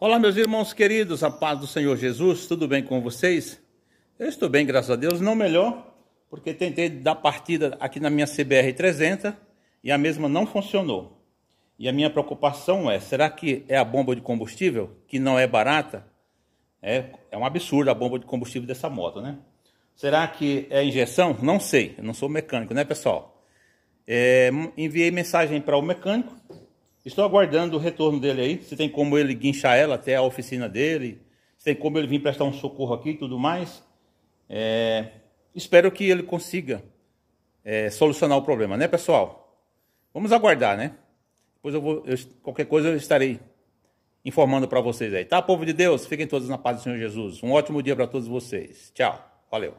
Olá, meus irmãos queridos, a paz do Senhor Jesus, tudo bem com vocês? Eu estou bem, graças a Deus, não melhor, porque tentei dar partida aqui na minha CBR 300 e a mesma não funcionou. E a minha preocupação é: será que é a bomba de combustível, que não é barata? É, é um absurdo a bomba de combustível dessa moto, né? Será que é injeção? Não sei, eu não sou mecânico, né, pessoal? É, enviei mensagem para o mecânico, Estou aguardando o retorno dele aí. Se tem como ele guinchar ela até a oficina dele. Se tem como ele vir prestar um socorro aqui e tudo mais. É... Espero que ele consiga é, solucionar o problema, né, pessoal? Vamos aguardar, né? Depois eu vou. Eu, qualquer coisa eu estarei informando para vocês aí, tá? Povo de Deus, fiquem todos na paz do Senhor Jesus. Um ótimo dia para todos vocês. Tchau. Valeu.